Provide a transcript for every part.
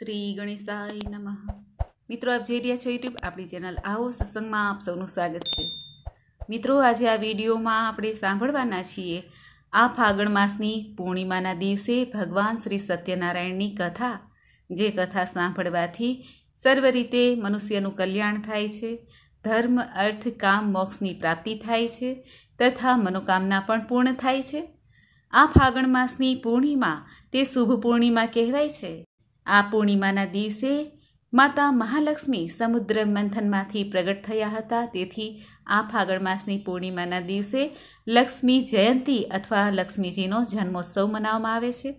શ્રી ગણેશાય નમઃ મિત્રો આપ જોઈ રહ્યા છો યુટ્યુબ આપણી ચેનલ આવો સત્સંગમાં આપ સૌનું સ્વાગત છે મિત્રો આજે આ વિડીયોમાં આપણે સાંભળવાના છીએ આ ફાગણ માસની પૂર્ણિમાના દિવસે ભગવાન શ્રી સત્યનારાયણની કથા જે કથા સાંભળવાથી સર્વ રીતે મનુષ્યનું કલ્યાણ થાય છે ધર્મ અર્થ કામ મોક્ષની પ્રાપ્તિ થાય છે તથા મનોકામના પણ પૂર્ણ થાય છે આ ફાગણ માસની પૂર્ણિમા તે શુભ પૂર્ણિમા કહેવાય છે આ પૂર્ણિમાના દિવસે માતા મહાલક્ષ્મી સમુદ્ર મંથનમાંથી પ્રગટ થયા હતા તેથી આ ફાગણ માસની પૂર્ણિમાના દિવસે લક્ષ્મી જયંતી અથવા લક્ષ્મીજીનો જન્મોત્સવ મનાવવામાં આવે છે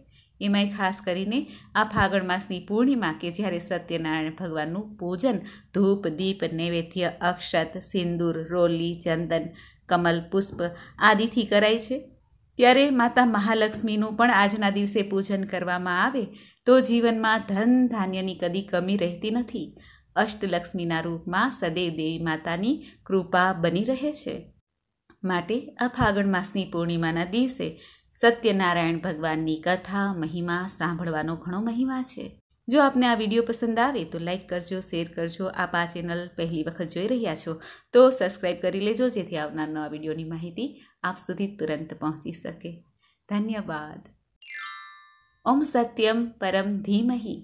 એમાંય ખાસ કરીને આ ફાગણ માસની પૂર્ણિમા કે જ્યારે સત્યનારાયણ ભગવાનનું પૂજન ધૂપ દીપ નૈવેદ્ય અક્ષત સિંદૂર રોલી ચંદન કમલ પુષ્પ આદિથી કરાય છે ત્યારે માતા મહાલક્ષ્મીનું પણ આજના દિવસે પૂજન કરવામાં આવે તો જીવનમાં ધન ધાન્યની કદી કમી રહેતી નથી અષ્ટલક્ષ્મીના રૂપમાં સદૈવ દેવી માતાની કૃપા બની રહે છે માટે આ ફાગણ માસની પૂર્ણિમાના દિવસે સત્યનારાયણ ભગવાનની કથા મહિમા સાંભળવાનો ઘણો મહિમા છે જો આપને આ વિડીયો પસંદ આવે તો લાઇક કરજો શેર કરજો આપ આ ચેનલ પહેલી વખત જોઈ રહ્યા છો તો સબસ્ક્રાઈબ કરી લેજો જેથી આવનાર નવા વિડીયોની માહિતી આપ સુધી તુરંત પહોંચી શકે ધન્યવાદ ઓમ સત્યમ પરમ ધીમહી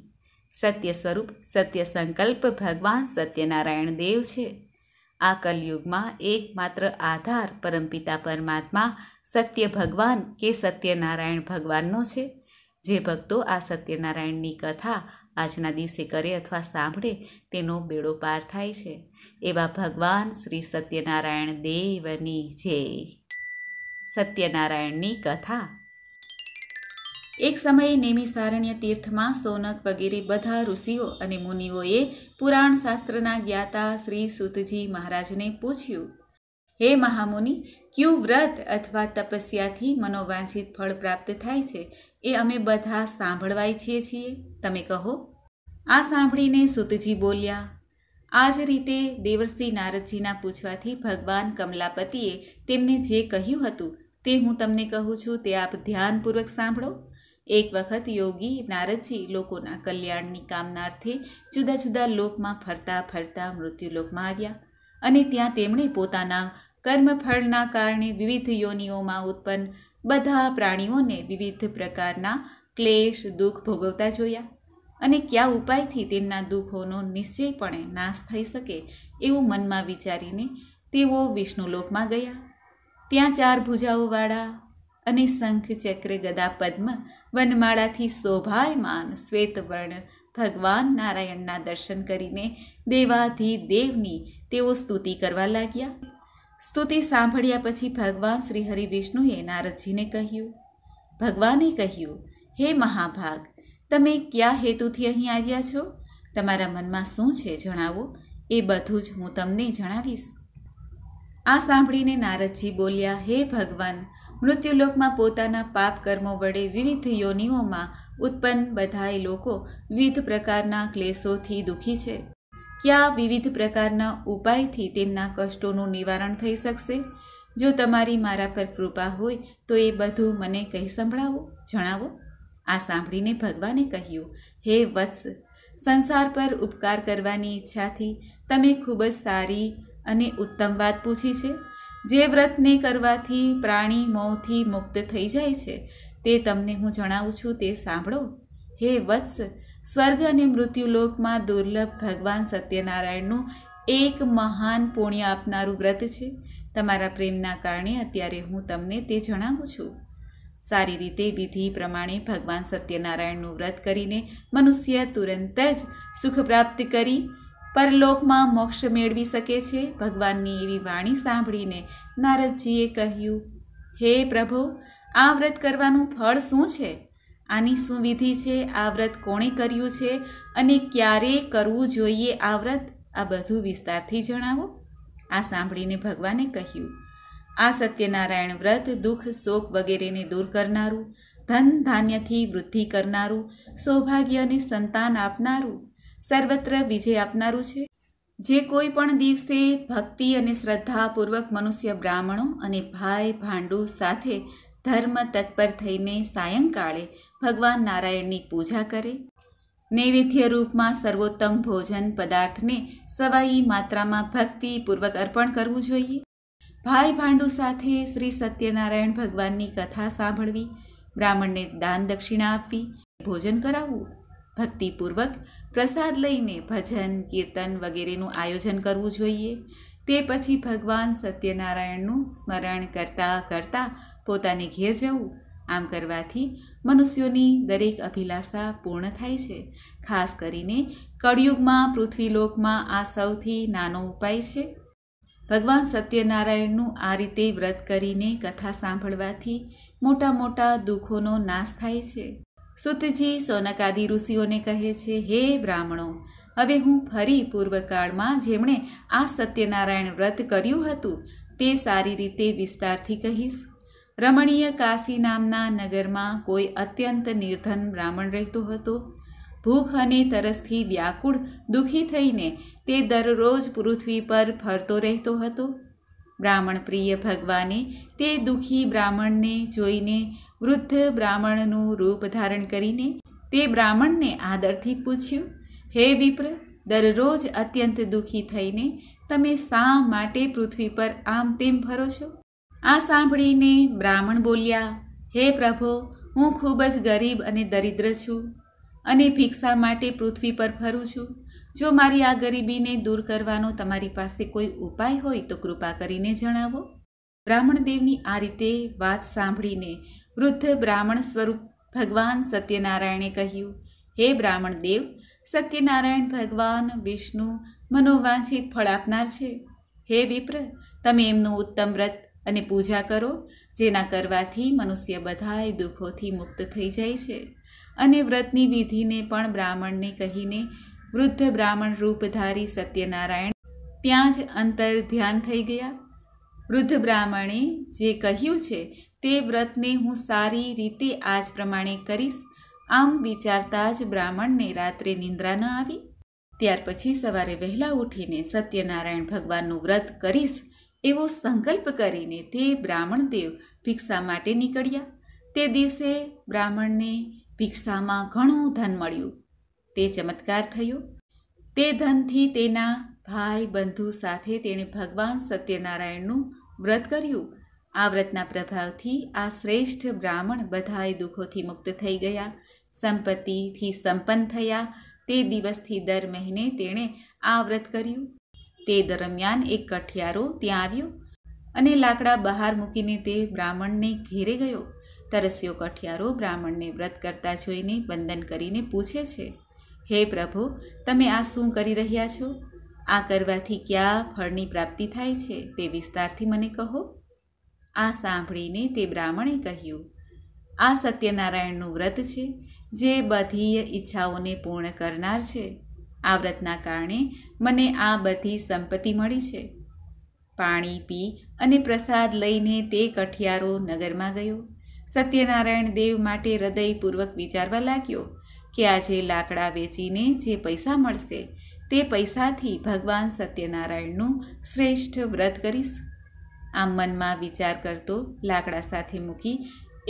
સત્ય સ્વરૂપ સત્ય સંકલ્પ ભગવાન સત્યનારાયણ દેવ છે આ કલયુગમાં એકમાત્ર આધાર પરમપિતા પરમાત્મા સત્ય ભગવાન કે સત્યનારાયણ ભગવાનનો છે જે ભક્તો આ સત્યનારાયણની કથા આજના દિવસે કરે અથવા સાંભળે તેનો બેડો પાર થાય છે એવા ભગવાન શ્રી સત્યનારાયણ દેવની જય સત્યનારાયણની કથા એક સમયે નેમિસારણ્ય તીર્થમાં સોનક વગેરે બધા ઋષિઓ અને મુનિઓએ પુરાણ શાસ્ત્રના જ્ઞાતા શ્રી સુતજી મહારાજને પૂછ્યું હે મહામુનિ કયું વ્રત અથવા તપસ્યાથી મનોવાંછિત ફળ પ્રાપ્ત થાય છે એ અમે બધા સાંભળવા ઈચ્છીએ છીએ તમે કહો આ સાંભળીને સુતજી બોલ્યા આ જ રીતે દેવર્ષિ નારદજીના પૂછવાથી ભગવાન કમલાપતિએ તેમને જે કહ્યું હતું તે હું તમને કહું છું તે આપ ધ્યાનપૂર્વક સાંભળો એક વખત યોગી નારદજી લોકોના કલ્યાણની કામનાર્થે જુદા જુદા લોકમાં ફરતા ફરતા મૃત્યુલોકમાં આવ્યા અને ત્યાં તેમણે પોતાના કર્મફળના કારણે વિવિધ યોનિઓમાં ઉત્પન્ન બધા પ્રાણીઓને વિવિધ પ્રકારના ક્લેશ દુઃખ ભોગવતા જોયા અને કયા ઉપાયથી તેમના દુઃખોનો નિશ્ચયપણે નાશ થઈ શકે એવું મનમાં વિચારીને તેઓ વિષ્ણુલોકમાં ગયા ત્યાં ચાર ભુજાઓવાળા અને શંખ ચક્ર ગદા પદ્મ વનમાળાથી શોભાયમાન શ્વેતવર્ણ ભગવાન નારાયણના દર્શન કરીને દેવાધી દેવની તેઓ સ્તુતિ કરવા લાગ્યા સ્તુતિ સાંભળ્યા પછી ભગવાન શ્રી હરિ વિષ્ણુએ નારદજીને કહ્યું ભગવાને કહ્યું હે મહાભાગ તમે કયા હેતુથી અહીં આવ્યા છો તમારા મનમાં શું છે જણાવો એ બધું જ હું તમને જણાવીશ આ સાંભળીને નારદજી બોલ્યા હે ભગવાન મૃત્યુલોકમાં પોતાના પાપ કર્મો વડે વિવિધ યોનિઓમાં ઉત્પન્ન બધાય લોકો વિવિધ પ્રકારના ક્લેશોથી દુઃખી છે ક્યાં વિવિધ પ્રકારના ઉપાયથી તેમના કષ્ટોનું નિવારણ થઈ શકશે જો તમારી મારા પર કૃપા હોય તો એ બધું મને કહી સંભળાવો જણાવો આ સાંભળીને ભગવાને કહ્યું હે વત્સ સંસાર પર ઉપકાર કરવાની ઈચ્છાથી તમે ખૂબ જ સારી અને ઉત્તમ વાત પૂછી છે જે વ્રતને કરવાથી પ્રાણી મોંથી મુક્ત થઈ જાય છે તે તમને હું જણાવું છું તે સાંભળો હે વત્સ સ્વર્ગ અને મૃત્યુલોકમાં દુર્લભ ભગવાન સત્યનારાયણનું એક મહાન પુણ્ય આપનારું વ્રત છે તમારા પ્રેમના કારણે અત્યારે હું તમને તે જણાવું છું સારી રીતે વિધિ પ્રમાણે ભગવાન સત્યનારાયણનું વ્રત કરીને મનુષ્ય તુરંત જ સુખ પ્રાપ્ત કરી પરલોકમાં મોક્ષ મેળવી શકે છે ભગવાનની એવી વાણી સાંભળીને નારદજીએ કહ્યું હે પ્રભુ આ વ્રત કરવાનું ફળ શું છે આની શું વિધિ છે આ વ્રત કોણે કર્યું છે અને ક્યારે કરવું જોઈએ આ વ્રત આ બધું વિસ્તારથી જણાવો આ સાંભળીને ભગવાને કહ્યું આ સત્યનારાયણ વ્રત દુઃખ શોક વગેરેને દૂર કરનારું ધન ધાન્યથી વૃદ્ધિ કરનારું સૌભાગ્ય અને સંતાન આપનારું સર્વત્ર વિજય આપનારું છે જે કોઈ પણ દિવસે ભક્તિ અને શ્રદ્ધાપૂર્વક મનુષ્ય બ્રાહ્મણો અને ભાઈ ભાંડુ સાથે ધર્મ તત્પર થઈને સાયંકાળે ભગવાન નારાયણની પૂજા કરે નૈવેદ્ય રૂપમાં સર્વોત્તમ ભોજન પદાર્થને સવાઈ માત્રામાં ભક્તિપૂર્વક અર્પણ કરવું જોઈએ ભાઈ ભાંડુ સાથે શ્રી સત્યનારાયણ ભગવાનની કથા સાંભળવી બ્રાહ્મણને દાન દક્ષિણા આપવી ભોજન કરાવવું ભક્તિપૂર્વક પ્રસાદ લઈને ભજન કીર્તન વગેરેનું આયોજન કરવું જોઈએ તે પછી ભગવાન સત્યનારાયણનું સ્મરણ કરતાં કરતાં પોતાને ઘેર જવું આમ કરવાથી મનુષ્યોની દરેક અભિલાષા પૂર્ણ થાય છે ખાસ કરીને કળિયુગમાં પૃથ્વીલોકમાં આ સૌથી નાનો ઉપાય છે ભગવાન સત્યનારાયણનું આ રીતે વ્રત કરીને કથા સાંભળવાથી મોટા મોટા દુઃખોનો નાશ થાય છે સુતજી સોનકાદિ ઋષિઓને કહે છે હે બ્રાહ્મણો હવે હું ફરી પૂર્વકાળમાં જેમણે આ સત્યનારાયણ વ્રત કર્યું હતું તે સારી રીતે વિસ્તારથી કહીશ રમણીય કાશી નામના નગરમાં કોઈ અત્યંત નિર્ધન બ્રાહ્મણ રહેતો હતો ભૂખ અને તરસથી વ્યાકુળ દુઃખી થઈને તે દરરોજ પૃથ્વી પર ફરતો રહેતો હતો બ્રાહ્મણ પ્રિય ભગવાને તે દુઃખી બ્રાહ્મણને જોઈને વૃદ્ધ બ્રાહ્મણનું રૂપ ધારણ કરીને તે બ્રાહ્મણને આદરથી પૂછ્યું હે વિપ્ર દરરોજ અત્યંત દુઃખી થઈને તમે શા માટે પૃથ્વી પર આમ તેમ ફરો છો આ સાંભળીને બ્રાહ્મણ બોલ્યા હે પ્રભો હું ખૂબ જ ગરીબ અને દરિદ્ર છું અને ભિક્ષા માટે પૃથ્વી પર ફરું છું જો મારી આ ગરીબીને દૂર કરવાનો તમારી પાસે કોઈ ઉપાય હોય તો કૃપા કરીને જણાવો બ્રાહ્મણદેવની આ રીતે વાત સાંભળીને વૃદ્ધ બ્રાહ્મણ સ્વરૂપ ભગવાન સત્યનારાયણે કહ્યું હે બ્રાહ્મણદેવ સત્યનારાયણ ભગવાન વિષ્ણુ મનોવાંછિત ફળ આપનાર છે હે વિપ્ર તમે એમનું ઉત્તમ વ્રત અને પૂજા કરો જેના કરવાથી મનુષ્ય બધાય દુઃખોથી મુક્ત થઈ જાય છે અને વ્રતની વિધિને પણ બ્રાહ્મણને કહીને વૃદ્ધ બ્રાહ્મણ રૂપધારી સત્યનારાયણ ત્યાં જ અંતર ધ્યાન થઈ ગયા વૃદ્ધ બ્રાહ્મણે જે કહ્યું છે તે વ્રતને હું સારી રીતે આજ પ્રમાણે કરીશ આમ વિચારતા જ બ્રાહ્મણને રાત્રે નિંદ્રા ન આવી ત્યાર પછી સવારે વહેલા ઉઠીને સત્યનારાયણ ભગવાનનું વ્રત કરીશ એવો સંકલ્પ કરીને તે બ્રાહ્મણ દેવ ભિક્ષા માટે નીકળ્યા તે દિવસે બ્રાહ્મણને ભિક્ષામાં ઘણું ધન મળ્યું તે ચમત્કાર થયો તે ધનથી તેના ભાઈ બંધુ સાથે તેણે ભગવાન સત્યનારાયણનું વ્રત કર્યું આ વ્રતના પ્રભાવથી આ શ્રેષ્ઠ બ્રાહ્મણ બધાએ દુઃખોથી મુક્ત થઈ ગયા સંપત્તિથી સંપન્ન થયા તે દિવસથી દર મહિને તેણે આ વ્રત કર્યું તે દરમિયાન એક કઠિયારો ત્યાં આવ્યો અને લાકડા બહાર મૂકીને તે બ્રાહ્મણને ઘેરે ગયો તરસ્યો કઠિયારો બ્રાહ્મણને વ્રત કરતા જોઈને વંદન કરીને પૂછે છે હે પ્રભુ તમે આ શું કરી રહ્યા છો આ કરવાથી ક્યાં ફળની પ્રાપ્તિ થાય છે તે વિસ્તારથી મને કહો આ સાંભળીને તે બ્રાહ્મણે કહ્યું આ સત્યનારાયણનું વ્રત છે જે બધી ઈચ્છાઓને પૂર્ણ કરનાર છે આ વ્રતના કારણે મને આ બધી સંપત્તિ મળી છે પાણી પી અને પ્રસાદ લઈને તે કઠિયારો નગરમાં ગયો સત્યનારાયણ દેવ માટે હૃદયપૂર્વક વિચારવા લાગ્યો કે આજે લાકડા વેચીને જે પૈસા મળશે તે પૈસાથી ભગવાન સત્યનારાયણનું શ્રેષ્ઠ વ્રત કરીશ આમ મનમાં વિચાર કરતો લાકડા સાથે મૂકી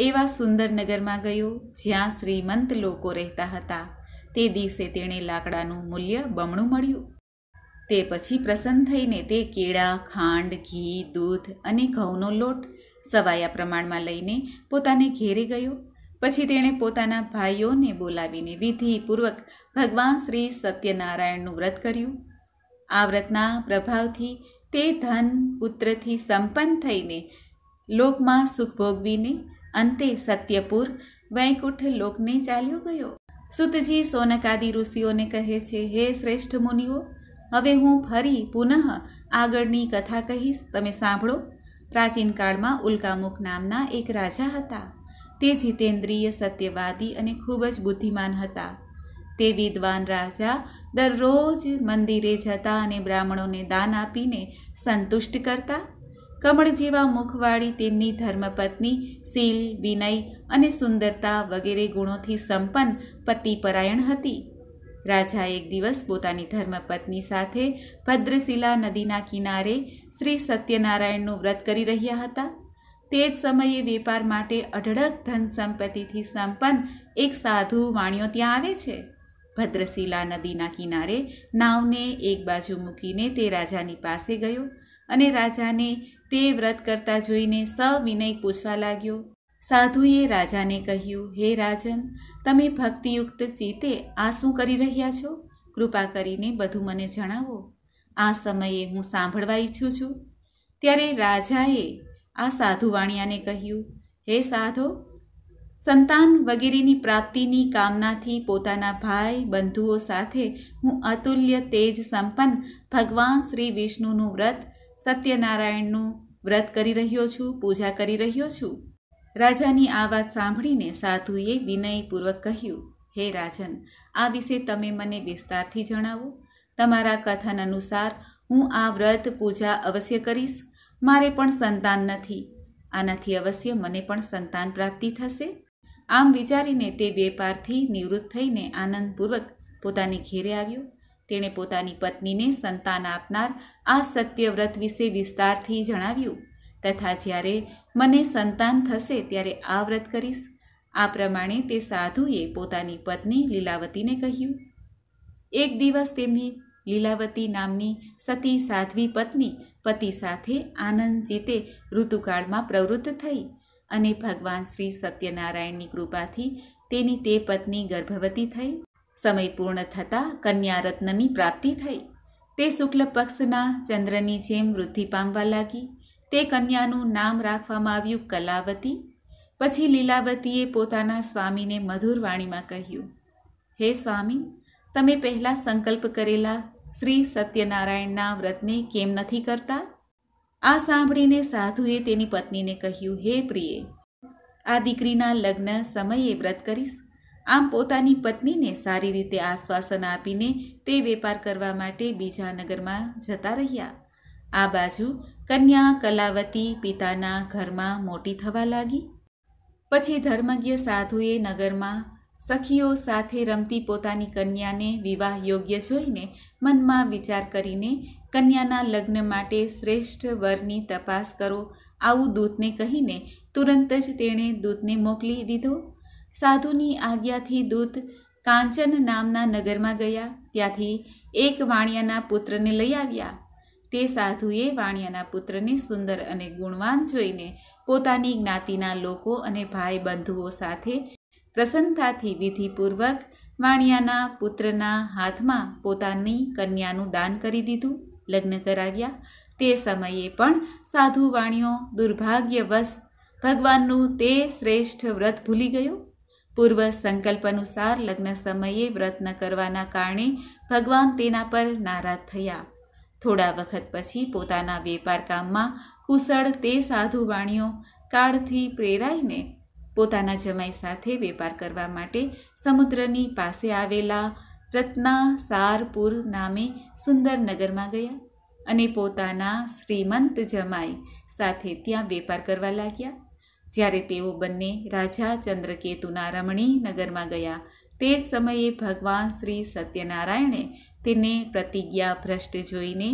એવા સુંદર નગરમાં ગયો જ્યાં શ્રીમંત લોકો રહેતા હતા તે દિવસે તેણે લાકડાનું મૂલ્ય બમણું મળ્યું તે પછી પ્રસન્ન થઈને તે કેળા ખાંડ ઘી દૂધ અને ઘઉંનો લોટ સવાયા પ્રમાણમાં લઈને પોતાને ઘેરે ગયો પછી તેણે પોતાના ભાઈઓને બોલાવીને વિધિપૂર્વક ભગવાન શ્રી સત્યનારાયણનું વ્રત કર્યું આ વ્રતના પ્રભાવથી તે ધન પુત્રથી સંપન્ન થઈને લોકમાં સુખ ભોગવીને અંતે સત્યપુર વૈકુંઠ લોકને ચાલ્યો ગયો સુતજી સોનકાદી ઋષિઓને કહે છે હે શ્રેષ્ઠ મુનિઓ હવે હું ફરી પુનઃ આગળની કથા કહીશ તમે સાંભળો પ્રાચીન કાળમાં ઉલ્કામુખ નામના એક રાજા હતા તે જીતેન્દ્રિય સત્યવાદી અને ખૂબ જ બુદ્ધિમાન હતા તે વિદ્વાન રાજા દરરોજ મંદિરે જતા અને બ્રાહ્મણોને દાન આપીને સંતુષ્ટ કરતા કમળ જેવા મુખવાળી તેમની ધર્મપત્ની શીલ વિનય અને સુંદરતા વગેરે ગુણોથી સંપન્ન પતિપરાયણ હતી રાજા એક દિવસ પોતાની ધર્મપત્ની સાથે ભદ્રશિલા નદીના કિનારે શ્રી સત્યનારાયણનું વ્રત કરી રહ્યા હતા તે જ સમયે વેપાર માટે અઢળક ધન સંપત્તિથી સંપન્ન એક સાધુ વાણિયો ત્યાં આવે છે ભદ્રશીલા નદીના કિનારે નાવને એક બાજુ મૂકીને તે રાજાની પાસે ગયો અને રાજાને તે વ્રત કરતા જોઈને સવિનય પૂછવા લાગ્યો સાધુએ રાજાને કહ્યું હે રાજન તમે ભક્તિયુક્ત ચિત્તે આ શું કરી રહ્યા છો કૃપા કરીને બધું મને જણાવો આ સમયે હું સાંભળવા ઈચ્છું છું ત્યારે રાજાએ આ સાધુ વાણિયાને કહ્યું હે સાધો સંતાન વગેરેની પ્રાપ્તિની કામનાથી પોતાના ભાઈ બંધુઓ સાથે હું અતુલ્ય તેજ સંપન્ન ભગવાન શ્રી વિષ્ણુનું વ્રત સત્યનારાયણનું વ્રત કરી રહ્યો છું પૂજા કરી રહ્યો છું રાજાની આ વાત સાંભળીને સાધુએ વિનયપૂર્વક કહ્યું હે રાજન આ વિશે તમે મને વિસ્તારથી જણાવો તમારા કથન અનુસાર હું આ વ્રત પૂજા અવશ્ય કરીશ મારે પણ સંતાન નથી આનાથી અવશ્ય મને પણ સંતાન પ્રાપ્તિ થશે આમ વિચારીને તે વેપારથી નિવૃત્ત થઈને આનંદપૂર્વક પોતાની ઘેરે આવ્યો તેણે પોતાની પત્નીને સંતાન આપનાર આ સત્યવ્રત વિશે વિસ્તારથી જણાવ્યું તથા જ્યારે મને સંતાન થશે ત્યારે આ વ્રત કરીશ આ પ્રમાણે તે સાધુએ પોતાની પત્ની લીલાવતીને કહ્યું એક દિવસ તેમની લીલાવતી નામની સતી સાધ્વી પત્ની પતિ સાથે આનંદ જીતે ઋતુકાળમાં પ્રવૃત્ત થઈ અને ભગવાન શ્રી સત્યનારાયણની કૃપાથી તેની તે પત્ની ગર્ભવતી થઈ સમય પૂર્ણ થતાં કન્યારત્નની પ્રાપ્તિ થઈ તે શુક્લ પક્ષના ચંદ્રની જેમ વૃદ્ધિ પામવા લાગી તે કન્યાનું નામ રાખવામાં આવ્યું કલાવતી પછી લીલાવતીએ પોતાના સ્વામીને મધુર વાણીમાં કહ્યું હે સ્વામી તમે પહેલાં સંકલ્પ કરેલા શ્રી સત્યનારાયણના વ્રતને કેમ નથી કરતા આ સાંભળીને સાધુએ તેની પત્નીને કહ્યું હે પ્રિય આ દીકરીના લગ્ન સમયે વ્રત કરીશ આમ પોતાની પત્નીને સારી રીતે આશ્વાસન આપીને તે વેપાર કરવા માટે બીજા નગરમાં જતા રહ્યા આ બાજુ કન્યા કલાવતી પિતાના ઘરમાં મોટી થવા લાગી પછી ધર્મજ્ઞ સાધુએ નગરમાં સખીઓ સાથે રમતી પોતાની કન્યાને વિવાહ યોગ્ય જોઈને મનમાં વિચાર કરીને કન્યાના લગ્ન માટે શ્રેષ્ઠ વરની તપાસ કરો આવું દૂતને કહીને તુરંત જ તેણે દૂતને મોકલી દીધો સાધુની આજ્ઞાથી દૂત કાંચન નામના નગરમાં ગયા ત્યાંથી એક વાણિયાના પુત્રને લઈ આવ્યા તે સાધુએ વાણિયાના પુત્રને સુંદર અને ગુણવાન જોઈને પોતાની જ્ઞાતિના લોકો અને ભાઈ બંધુઓ સાથે પ્રસન્નતાથી વિધિપૂર્વક વાણિયાના પુત્રના હાથમાં પોતાની કન્યાનું દાન કરી દીધું લગ્ન કરાવ્યા તે સમયે પણ સાધુ વાણિયો દુર્ભાગ્યવશ ભગવાનનું તે શ્રેષ્ઠ વ્રત ભૂલી ગયો પૂર્વ સંકલ્પ અનુસાર લગ્ન સમયે વ્રત ન કરવાના કારણે ભગવાન તેના પર નારાજ થયા થોડા વખત પછી પોતાના વેપાર કામમાં કુશળ તે સાધુ વાણીઓ કાળથી પ્રેરાઈને પોતાના જમાઈ સાથે વેપાર કરવા માટે સમુદ્રની પાસે આવેલા રત્નાસારપુર નામે સુંદર નગરમાં ગયા અને પોતાના શ્રીમંત જમાઈ સાથે ત્યાં વેપાર કરવા લાગ્યા જ્યારે તેઓ બંને રાજા ચંદ્રકેતુના રમણી નગરમાં ગયા તે સમયે ભગવાન શ્રી સત્યનારાયણે તેને પ્રતિજ્ઞા ભ્રષ્ટ જોઈને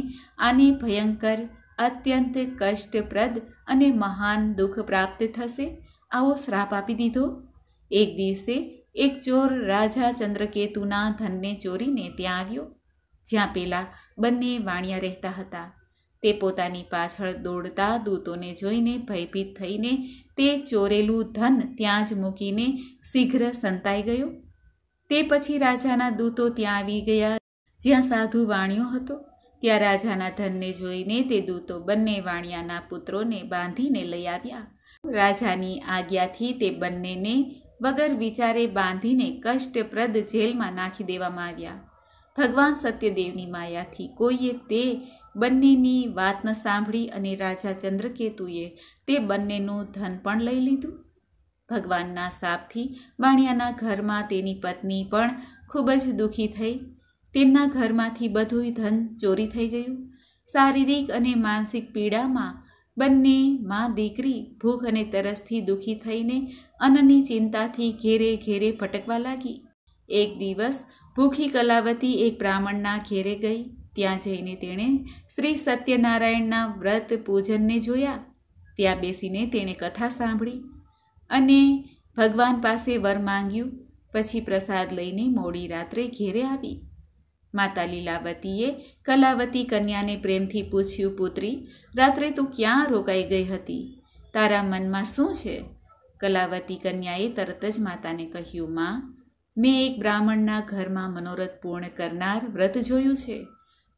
આને ભયંકર અત્યંત કષ્ટપ્રદ અને મહાન દુઃખ પ્રાપ્ત થશે આવો શ્રાપ આપી દીધો એક દિવસે એક ચોર રાજા ચંદ્રકેતુના ધનને ચોરીને ત્યાં આવ્યો જ્યાં પેલા બંને વાણિયા રહેતા હતા તે પોતાની પાછળ દોડતા દૂતોને જોઈને ભયભીત થઈને તે ચોરેલું ધન ત્યાં જ મૂકીને શીઘ્ર સંતાઈ ગયો તે પછી રાજાના દૂતો ત્યાં આવી ગયા જ્યાં સાધુ વાણિયો હતો ત્યાં રાજાના ધનને જોઈને તે દૂતો બંને વાણિયાના પુત્રોને બાંધીને લઈ આવ્યા રાજાની આજ્ઞાથી તે બંનેને વગર વિચારે બાંધીને કષ્ટપ્રદ જેલમાં નાખી દેવામાં આવ્યા ભગવાન સત્યદેવની માયાથી કોઈએ તે બંનેની વાતન સાંભળી અને રાજા ચંદ્રકેતુએ તે બંનેનું ધન પણ લઈ લીધું ભગવાનના શાપથી વાણિયાના ઘરમાં તેની પત્ની પણ ખૂબ જ દુઃખી થઈ તેમના ઘરમાંથી બધું ધન ચોરી થઈ ગયું શારીરિક અને માનસિક પીડામાં બંને માં દીકરી ભૂખ અને તરસથી દુઃખી થઈને અનની ચિંતાથી ઘેરે ઘેરે ભટકવા લાગી એક દિવસ ભૂખી કલાવતી એક બ્રાહ્મણના ઘેરે ગઈ ત્યાં જઈને તેણે શ્રી સત્યનારાયણના વ્રત પૂજનને જોયા ત્યાં બેસીને તેણે કથા સાંભળી અને ભગવાન પાસે વર માંગ્યું પછી પ્રસાદ લઈને મોડી રાત્રે ઘેરે આવી માતા લીલાવતીએ કલાવતી કન્યાને પ્રેમથી પૂછ્યું પુત્રી રાત્રે તું ક્યાં રોકાઈ ગઈ હતી તારા મનમાં શું છે કલાવતી કન્યાએ તરત જ માતાને કહ્યું માં મેં એક બ્રાહ્મણના ઘરમાં મનોરથ પૂર્ણ કરનાર વ્રત જોયું છે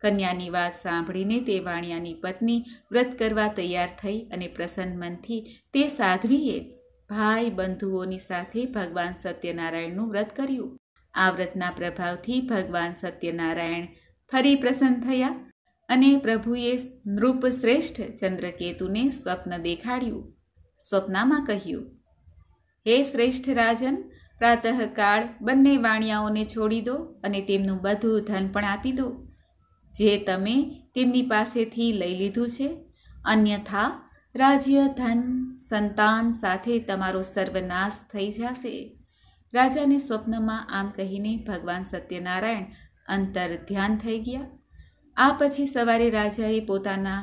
કન્યાની વાત સાંભળીને તે વાણિયાની પત્ની વ્રત કરવા તૈયાર થઈ અને પ્રસન્ન મનથી તે સાધ્વીએ ભાઈ બંધુઓની સાથે ભગવાન સત્યનારાયણનું વ્રત કર્યું આ વ્રતના પ્રભાવથી ભગવાન સત્યનારાયણ ફરી પ્રસન્ન થયા અને પ્રભુએ નૃપશ્રેષ્ઠ ચંદ્રકેતુને સ્વપ્ન દેખાડ્યું સ્વપ્નામાં કહ્યું હે શ્રેષ્ઠ રાજન પ્રાતઃકાળ બંને વાણિયાઓને છોડી દો અને તેમનું બધું ધન પણ આપી દો જે તમે તેમની પાસેથી લઈ લીધું છે અન્યથા રાજ્ય ધન સંતાન સાથે તમારો સર્વનાશ થઈ જશે રાજાને સ્વપ્નમાં આમ કહીને ભગવાન સત્યનારાયણ અંતર ધ્યાન થઈ ગયા આ પછી સવારે રાજાએ પોતાના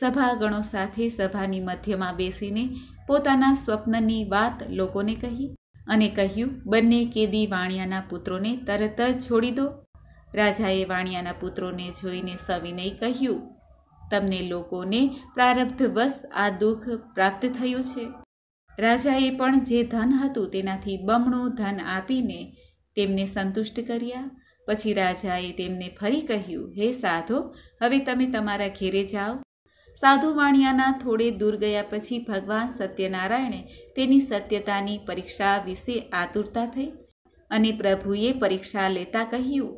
સભાગણો સાથે સભાની મધ્યમાં બેસીને પોતાના સ્વપ્નની વાત લોકોને કહી અને કહ્યું બંને કેદી વાણિયાના પુત્રોને તરત જ છોડી દો રાજાએ વાણિયાના પુત્રોને જોઈને સવિનય કહ્યું તમને લોકોને પ્રારબ્ધવશ આ દુઃખ પ્રાપ્ત થયું છે રાજાએ પણ જે ધન હતું તેનાથી બમણું ધન આપીને તેમને સંતુષ્ટ કર્યા પછી રાજાએ તેમને ફરી કહ્યું હે સાધો હવે તમે તમારા ઘેરે જાઓ સાધુ વાણિયાના થોડે દૂર ગયા પછી ભગવાન સત્યનારાયણે તેની સત્યતાની પરીક્ષા વિશે આતુરતા થઈ અને પ્રભુએ પરીક્ષા લેતા કહ્યું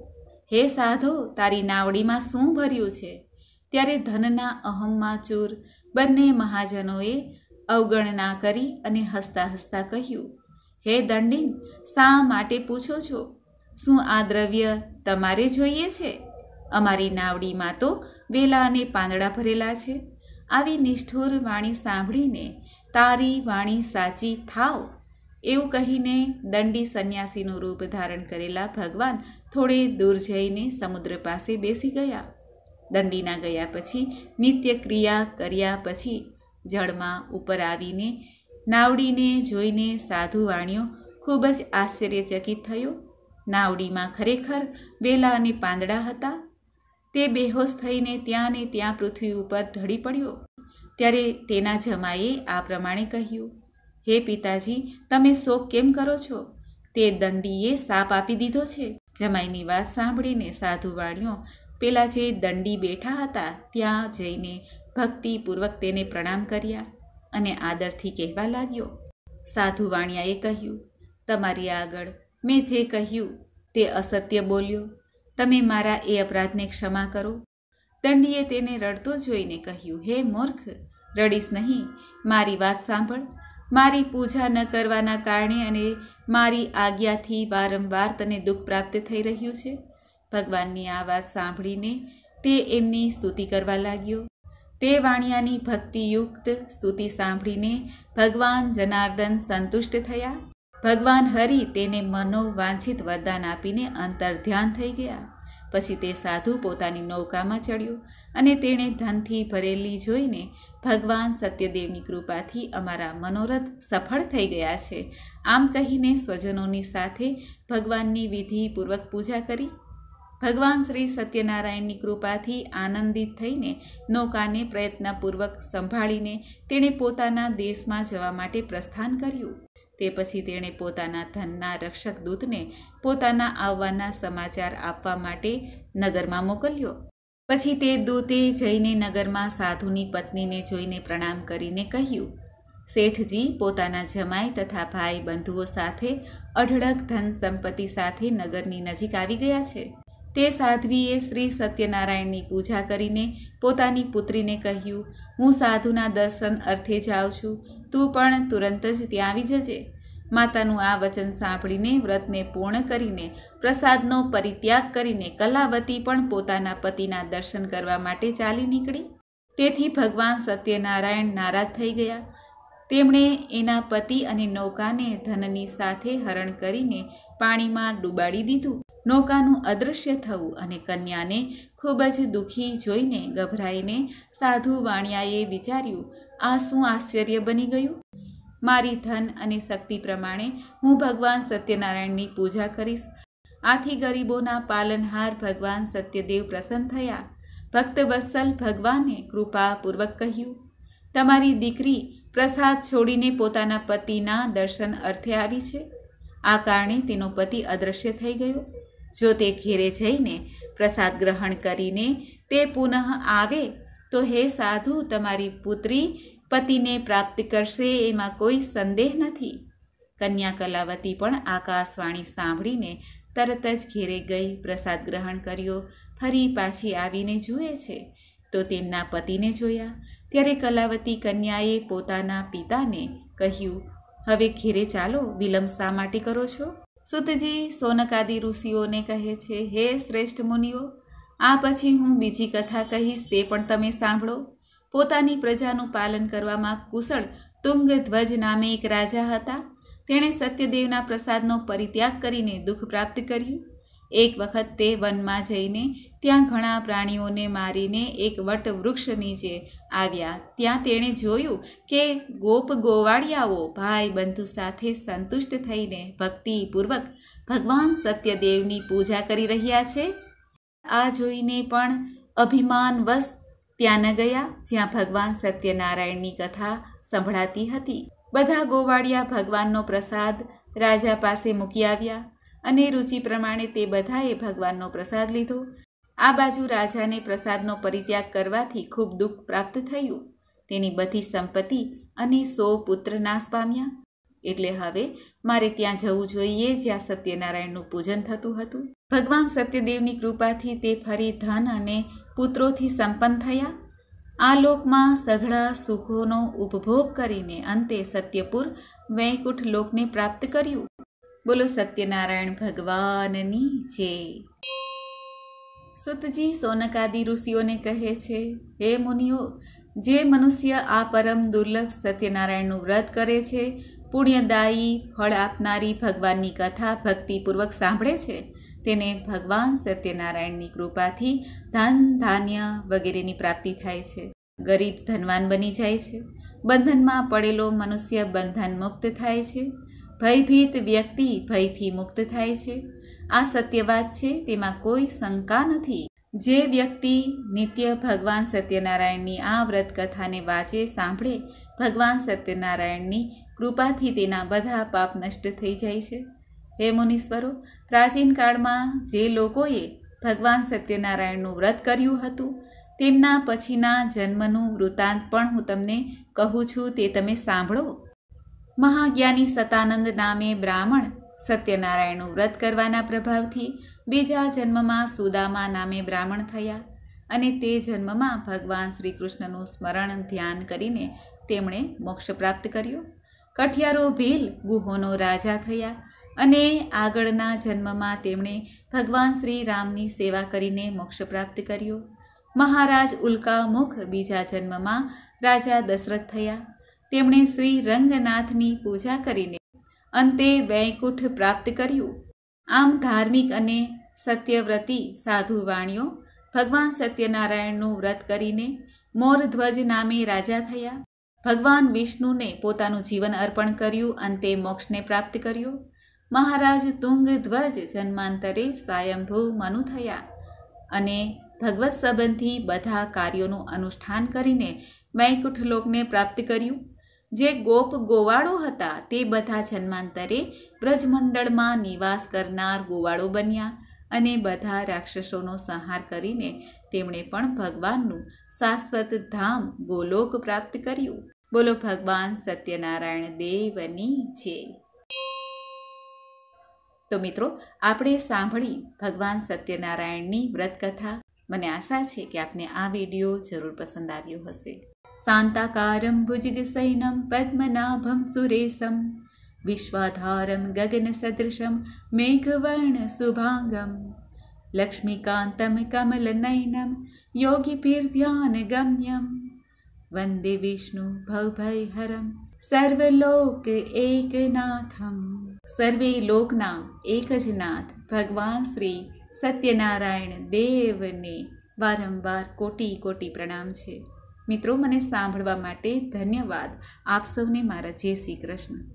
હે સાધો તારી નાવડીમાં શું ભર્યું છે ત્યારે ધનના અહમમાં ચૂર બંને મહાજનોએ અવગણના કરી અને હસતા હસતા કહ્યું હે દંડિન શા માટે પૂછો છો શું આ દ્રવ્ય તમારે જોઈએ છે અમારી નાવડીમાં તો વેલા અને પાંદડા ભરેલા છે આવી નિષ્ઠુર વાણી સાંભળીને તારી વાણી સાચી થાવ એવું કહીને દંડી સંન્યાસીનું રૂપ ધારણ કરેલા ભગવાન થોડે દૂર જઈને સમુદ્ર પાસે બેસી ગયા દંડીના ગયા પછી નિત્ય ક્રિયા કર્યા પછી જળમાં ઉપર આવીને નાવડીને જોઈને સાધુ વાણિયો ખૂબ જ આશ્ચર્યચકિત થયો નાવડીમાં ખરેખર વેલા અને પાંદડા હતા તે બેહોશ થઈને ત્યાં ને ત્યાં પૃથ્વી ઉપર ઢળી પડ્યો ત્યારે તેના જમાએ આ પ્રમાણે કહ્યું હે પિતાજી તમે શોક કેમ કરો છો તે દંડીએ સાપ આપી દીધો છે જમાઈની વાત સાંભળીને સાધુ વાણ્યો પેલા જે દંડી બેઠા હતા ત્યાં જઈને ભક્તિપૂર્વક તેને પ્રણામ કર્યા અને આદરથી કહેવા લાગ્યો સાધુ વાણિયાએ કહ્યું તમારી આગળ મેં જે કહ્યું તે અસત્ય બોલ્યો તમે મારા એ અપરાધને ક્ષમા કરો દંડીએ તેને રડતો જોઈને કહ્યું હે મૂર્ખ રડીશ નહીં મારી વાત સાંભળ મારી પૂજા ન કરવાના કારણે અને મારી આજ્ઞાથી વારંવાર તને દુઃખ પ્રાપ્ત થઈ રહ્યું છે ભગવાનની આ વાત સાંભળીને તે એમની સ્તુતિ કરવા લાગ્યો તે વાણિયાની ભક્તિયુક્ત સ્તુતિ સાંભળીને ભગવાન જનાર્દન સંતુષ્ટ થયા ભગવાન હરિ તેને મનોવાંછિત વરદાન આપીને અંતર ધ્યાન થઈ ગયા પછી તે સાધુ પોતાની નૌકામાં ચડ્યો અને તેણે ધનથી ભરેલી જોઈને ભગવાન સત્યદેવની કૃપાથી અમારા મનોરથ સફળ થઈ ગયા છે આમ કહીને સ્વજનોની સાથે ભગવાનની વિધિપૂર્વક પૂજા કરી ભગવાન શ્રી સત્યનારાયણની કૃપાથી આનંદિત થઈને નૌકાને પ્રયત્નપૂર્વક સંભાળીને તેણે પોતાના દેશમાં જવા માટે પ્રસ્થાન કર્યું તે પછી તેણે પોતાના ધનના રક્ષક દૂતને પોતાના આવવાના સમાચાર આપવા માટે નગરમાં મોકલ્યો પછી તે દૂતે જઈને નગરમાં સાધુની પત્નીને જોઈને પ્રણામ કરીને કહ્યું શેઠજી પોતાના જમાઈ તથા ભાઈ બંધુઓ સાથે અઢળક ધન સંપત્તિ સાથે નગરની નજીક આવી ગયા છે તે સાધ્વીએ શ્રી સત્યનારાયણની પૂજા કરીને પોતાની પુત્રીને કહ્યું હું સાધુના દર્શન અર્થે જાઉં છું તું પણ તુરંત જ ત્યાં આવી જજે માતાનું આ વચન સાંભળીને વ્રતને પૂર્ણ કરીને પ્રસાદનો પરિત્યાગ કરીને કલાવતી પણ પોતાના પતિના દર્શન કરવા માટે ચાલી નીકળી તેથી ભગવાન સત્યનારાયણ નારાજ થઈ ગયા તેમણે એના પતિ અને નૌકાને ધનની સાથે હરણ કરીને પાણીમાં ડૂબાડી દીધું નૌકાનું અદૃશ્ય થવું અને કન્યાને ખૂબ જ દુઃખી જોઈને ગભરાઈને સાધુ વાણિયાએ વિચાર્યું આ શું આશ્ચર્ય બની ગયું મારી ધન અને શક્તિ પ્રમાણે હું ભગવાન સત્યનારાયણની પૂજા કરીશ આથી ગરીબોના પાલનહાર ભગવાન સત્યદેવ પ્રસન્ન થયા ભક્તવત્સલ ભગવાને કૃપાપૂર્વક કહ્યું તમારી દીકરી પ્રસાદ છોડીને પોતાના પતિના દર્શન અર્થે આવી છે આ કારણે તેનો પતિ અદૃશ્ય થઈ ગયો જો તે ઘેરે જઈને પ્રસાદ ગ્રહણ કરીને તે પુનઃ આવે તો હે સાધુ તમારી પુત્રી પતિને પ્રાપ્ત કરશે એમાં કોઈ સંદેહ નથી કન્યા કલાવતી પણ આકાશવાણી સાંભળીને તરત જ ઘેરે ગઈ પ્રસાદ ગ્રહણ કર્યો ફરી પાછી આવીને જુએ છે તો તેમના પતિને જોયા ત્યારે કલાવતી કન્યાએ પોતાના પિતાને કહ્યું હવે ઘેરે ચાલો વિલંબ શા માટે કરો છો સુતજી સોનકાદિ ઋષિઓને કહે છે હે શ્રેષ્ઠ મુનિઓ આ પછી હું બીજી કથા કહીશ તે પણ તમે સાંભળો પોતાની પ્રજાનું પાલન કરવામાં કુશળ તુંગધ્વજ નામે એક રાજા હતા તેણે સત્યદેવના પ્રસાદનો પરિત્યાગ કરીને દુઃખ પ્રાપ્ત કર્યું એક વખત તે વનમાં જઈને ત્યાં ઘણા પ્રાણીઓને મારીને એક વટ વૃક્ષ નીચે આવ્યા ત્યાં તેણે જોયું કે ગોપ ગોવાળિયાઓ ભાઈ બંધુ સાથે સંતુષ્ટ થઈને ભક્તિપૂર્વક ભગવાન સત્યદેવની પૂજા કરી રહ્યા છે આ જોઈને પણ અભિમાનવશ ત્યાં ન ગયા જ્યાં ભગવાન સત્યનારાયણની કથા સંભળાતી હતી બધા ગોવાળિયા ભગવાનનો પ્રસાદ રાજા પાસે મૂકી આવ્યા અને રુચિ પ્રમાણે તે બધાએ ભગવાનનો પ્રસાદ લીધો આ બાજુ રાજાને પ્રસાદનો પરિત્યાગ કરવાથી ખૂબ દુઃખ પ્રાપ્ત થયું તેની બધી સંપત્તિ અને સો પુત્ર નાશ પામ્યા એટલે હવે મારે ત્યાં જવું જોઈએ જ્યાં સત્યનારાયણનું પૂજન થતું હતું ભગવાન સત્યદેવની કૃપાથી તે ફરી ધન અને પુત્રોથી સંપન્ન થયા આ લોકમાં સઘળા સુખોનો ઉપભોગ કરીને અંતે સત્યપુર વૈકુંઠ લોકને પ્રાપ્ત કર્યું બોલો સત્યનારાયણ ભગવાનની જય સુતજી સોનકાદિ ઋષિઓને કહે છે હે મુનિઓ જે મનુષ્ય આ પરમ દુર્લભ સત્યનારાયણનું વ્રત કરે છે પુણ્યદાયી ફળ આપનારી ભગવાનની કથા ભક્તિપૂર્વક સાંભળે છે તેને ભગવાન સત્યનારાયણની કૃપાથી ધન ધાન્ય વગેરેની પ્રાપ્તિ થાય છે ગરીબ ધનવાન બની જાય છે બંધનમાં પડેલો મનુષ્ય બંધન મુક્ત થાય છે ભયભીત વ્યક્તિ ભયથી મુક્ત થાય છે આ સત્ય છે તેમાં કોઈ શંકા નથી જે વ્યક્તિ નિત્ય ભગવાન સત્યનારાયણની આ વ્રત કથાને વાંચે સાંભળે ભગવાન સત્યનારાયણની કૃપાથી તેના બધા પાપ નષ્ટ થઈ જાય છે હે મુનીશ્વરો પ્રાચીન કાળમાં જે લોકોએ ભગવાન સત્યનારાયણનું વ્રત કર્યું હતું તેમના પછીના જન્મનું વૃત્તાંત પણ હું તમને કહું છું તે તમે સાંભળો મહાજ્ઞાની સતાનંદ નામે બ્રાહ્મણ સત્યનારાયણનું વ્રત કરવાના પ્રભાવથી બીજા જન્મમાં સુદામા નામે બ્રાહ્મણ થયા અને તે જન્મમાં ભગવાન શ્રી કૃષ્ણનું સ્મરણ ધ્યાન કરીને તેમણે મોક્ષ પ્રાપ્ત કર્યો કઠિયારો ભીલ ગુહોનો રાજા થયા અને આગળના જન્મમાં તેમણે ભગવાન શ્રી રામની સેવા કરીને મોક્ષ પ્રાપ્ત કર્યો મહારાજ ઉલ્કામુખ બીજા જન્મમાં રાજા દશરથ થયા તેમણે શ્રી રંગનાથની પૂજા કરીને અંતે વૈકુંઠ પ્રાપ્ત કર્યું આમ ધાર્મિક અને સત્યવ્રતી સાધુ વાણીઓ ભગવાન સત્યનારાયણનું વ્રત કરીને મોરધ્વજ નામે રાજા થયા ભગવાન વિષ્ણુને પોતાનું જીવન અર્પણ કર્યું અંતે મોક્ષને પ્રાપ્ત કર્યું મહારાજ તુંગધ્વજ જન્માંતરે સ્વયંભૂ મનુ થયા અને ભગવત સંબંધી બધા કાર્યોનું અનુષ્ઠાન કરીને વૈકુંઠ લોકને પ્રાપ્ત કર્યું જે ગોપ ગોવાળો હતા તે બધા જન્માંતરે બ્રજમંડળમાં નિવાસ કરનાર ગોવાળો બન્યા અને બધા રાક્ષસોનો સંહાર કરીને તેમણે પણ ભગવાનનું શાશ્વત ધામ ગોલોક પ્રાપ્ત કર્યું બોલો ભગવાન સત્યનારાયણ દેવની જય તો મિત્રો આપણે સાંભળી ભગવાન સત્યનારાયણની વ્રતકથા મને આશા છે કે આપને આ વિડીયો જરૂર પસંદ આવ્યો હશે शान्ताकारं भुजगसैनं पद्मनाभं सुरेशं विश्वाधारं गगनसदृशं मेघवर्णशुभाङ्गं लक्ष्मीकान्तं कमलनयनं योगिभिर्ध्यानगम्यं वन्दे विष्णु भवभयहरं સર્વલોક એકનાથમ સર્વે લોકના એક જ નાથ ભગવાન શ્રી સત્યનારાયણ દેવને कोटि कोटि प्रणाम પ્રણામ મિત્રો મને સાંભળવા માટે ધન્યવાદ આપ સૌને મારા જય શ્રી કૃષ્ણ